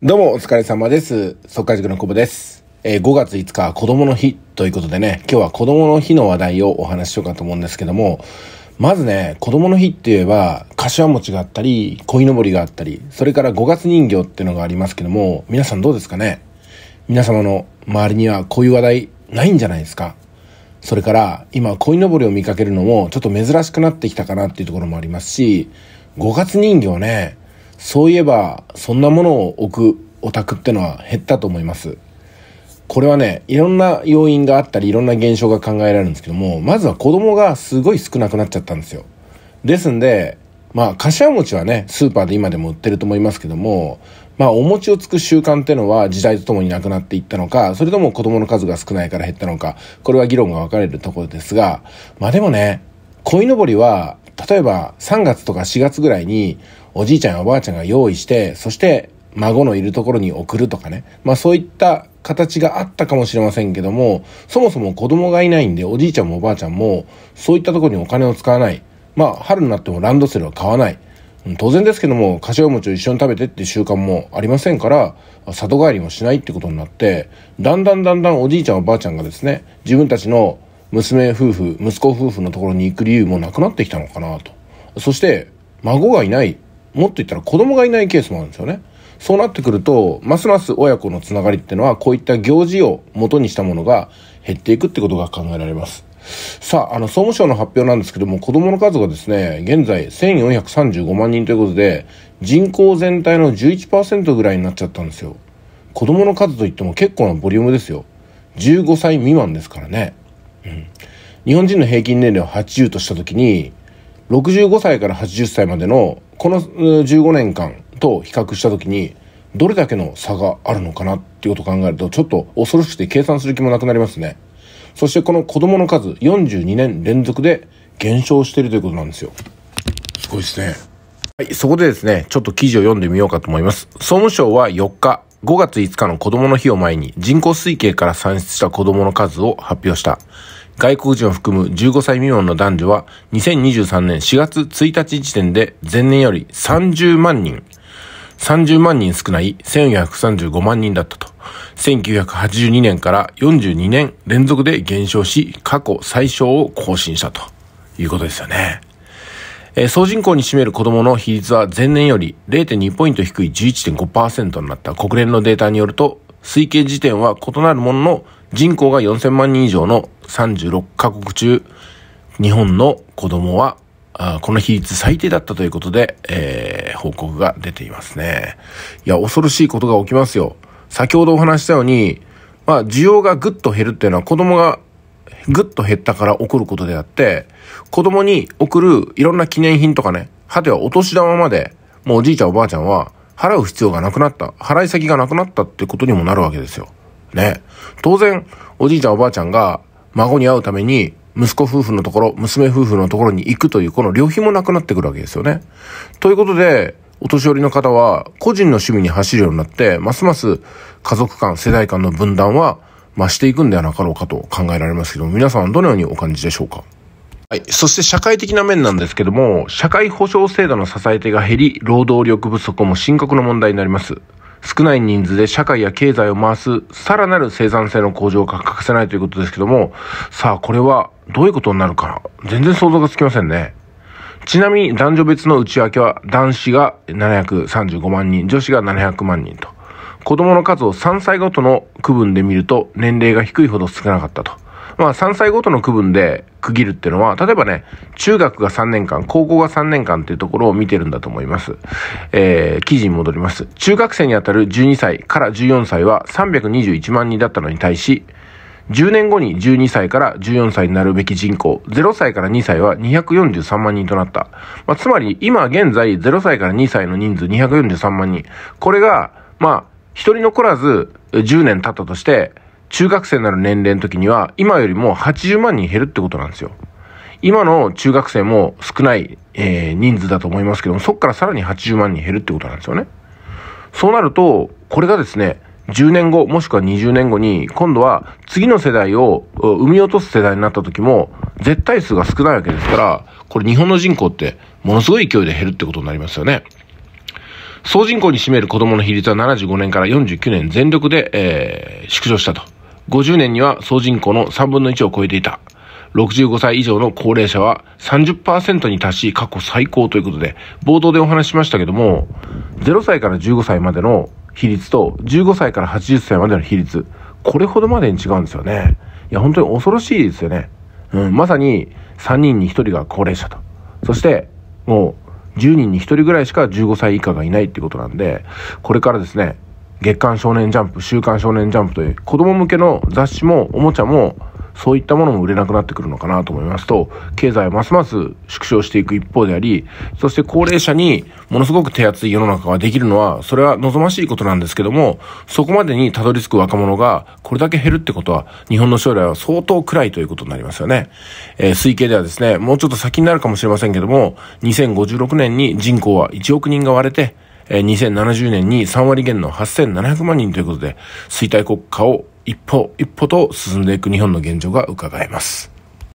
どうもお疲れ様です。速稼塾のコブです。えー、5月5日子供の日ということでね、今日は子供の日の話題をお話ししようかと思うんですけども、まずね、子供の日って言えば、柏餅があったり、鯉のぼりがあったり、それから5月人形っていうのがありますけども、皆さんどうですかね皆様の周りにはこういう話題ないんじゃないですかそれから、今、鯉のぼりを見かけるのも、ちょっと珍しくなってきたかなっていうところもありますし、5月人形ね、そういえば、そんなものを置くオタクってのは減ったと思います。これはね、いろんな要因があったり、いろんな現象が考えられるんですけども、まずは子供がすごい少なくなっちゃったんですよ。ですんで、まあ、柏餅はね、スーパーで今でも売ってると思いますけども、まあ、お餅をつく習慣っていうのは時代とともになくなっていったのか、それとも子供の数が少ないから減ったのか、これは議論が分かれるところですが、まあでもね、鯉のぼりは、例えば3月とか4月ぐらいにおじいちゃんおばあちゃんが用意して、そして孫のいるところに送るとかね。まあそういった形があったかもしれませんけども、そもそも子供がいないんで、おじいちゃんもおばあちゃんも、そういったところにお金を使わない。まあ春になってもランドセルは買わない。当然ですけども、柏餅を一緒に食べてっていう習慣もありませんから、里帰りもしないってことになって、だんだんだんだんおじいちゃんおばあちゃんがですね、自分たちの娘夫婦、息子夫婦のところに行く理由もなくなってきたのかなと。そして、孫がいないもっと言ったら子供がいないケースもあるんですよね。そうなってくると、ますます親子のつながりってのは、こういった行事を元にしたものが減っていくってことが考えられます。さあ、あの、総務省の発表なんですけども、子供の数がですね、現在1435万人ということで、人口全体の11%ぐらいになっちゃったんですよ。子供の数といっても結構なボリュームですよ。15歳未満ですからね。うん。日本人の平均年齢を80としたときに、65歳から80歳までのこの15年間と比較した時にどれだけの差があるのかなっていうことを考えるとちょっと恐ろしくて計算する気もなくなりますねそしてこの子供の数42年連続で減少しているということなんですよすごいですねはいそこでですねちょっと記事を読んでみようかと思います総務省は4日5月5日の子供の日を前に人口推計から算出した子供の数を発表した外国人を含む15歳未満の男女は2023年4月1日時点で前年より30万人、30万人少ない1435万人だったと。1982年から42年連続で減少し、過去最小を更新したということですよね。えー、総人口に占める子供の比率は前年より0.2ポイント低い11.5%になった国連のデータによると、推計時点は異なるものの人口が4000万人以上の36カ国中、日本の子供は、この比率最低だったということで、えー、報告が出ていますね。いや、恐ろしいことが起きますよ。先ほどお話したように、まあ、需要がぐっと減るっていうのは子供がぐっと減ったから起こることであって、子供に送るいろんな記念品とかね、はてはお年玉まで、もうおじいちゃんおばあちゃんは払う必要がなくなった、払い先がなくなったってことにもなるわけですよ。ね。当然、おじいちゃんおばあちゃんが孫に会うために、息子夫婦のところ、娘夫婦のところに行くという、この旅費もなくなってくるわけですよね。ということで、お年寄りの方は、個人の趣味に走るようになって、ますます家族間、世代間の分断は増していくんではなかろうかと考えられますけども、皆さんはどのようにお感じでしょうかはい。そして社会的な面なんですけども、社会保障制度の支え手が減り、労働力不足も深刻な問題になります。少ない人数で社会や経済を回すさらなる生産性の向上が欠かせないということですけども、さあこれはどういうことになるか全然想像がつきませんね。ちなみに男女別の内訳は男子が735万人、女子が700万人と。子供の数を3歳ごとの区分で見ると年齢が低いほど少なかったと。まあ3歳ごとの区分で区切るっていうのは、例えばね、中学が3年間、高校が3年間っていうところを見てるんだと思います。えー、記事に戻ります。中学生にあたる12歳から14歳は321万人だったのに対し、10年後に12歳から14歳になるべき人口、0歳から2歳は243万人となった。まあ、つまり、今現在0歳から2歳の人数243万人。これが、まあ、一人残らず10年経ったとして、中学生になる年齢の時には、今よりも80万人減るってことなんですよ。今の中学生も少ない、えー、人数だと思いますけども、そこからさらに80万人減るってことなんですよね。そうなると、これがですね、10年後、もしくは20年後に、今度は次の世代を産み落とす世代になった時も、絶対数が少ないわけですから、これ日本の人口ってものすごい勢いで減るってことになりますよね。総人口に占める子供の比率は75年から49年全力で、えー、縮小したと。50年には総人口の3分の1を超えていた。65歳以上の高齢者は30%に達し過去最高ということで、冒頭でお話ししましたけども、0歳から15歳までの比率と15歳から80歳までの比率、これほどまでに違うんですよね。いや、本当に恐ろしいですよね。うん、まさに3人に1人が高齢者と。そして、もう10人に1人ぐらいしか15歳以下がいないってことなんで、これからですね、月刊少年ジャンプ、週刊少年ジャンプという子供向けの雑誌もおもちゃもそういったものも売れなくなってくるのかなと思いますと、経済はますます縮小していく一方であり、そして高齢者にものすごく手厚い世の中ができるのは、それは望ましいことなんですけども、そこまでにたどり着く若者がこれだけ減るってことは、日本の将来は相当暗いということになりますよね。えー、推計ではですね、もうちょっと先になるかもしれませんけども、2056年に人口は1億人が割れて、え2070年に3割減の8700万人ということで、衰退国家を一歩一歩と進んでいく日本の現状が伺えます。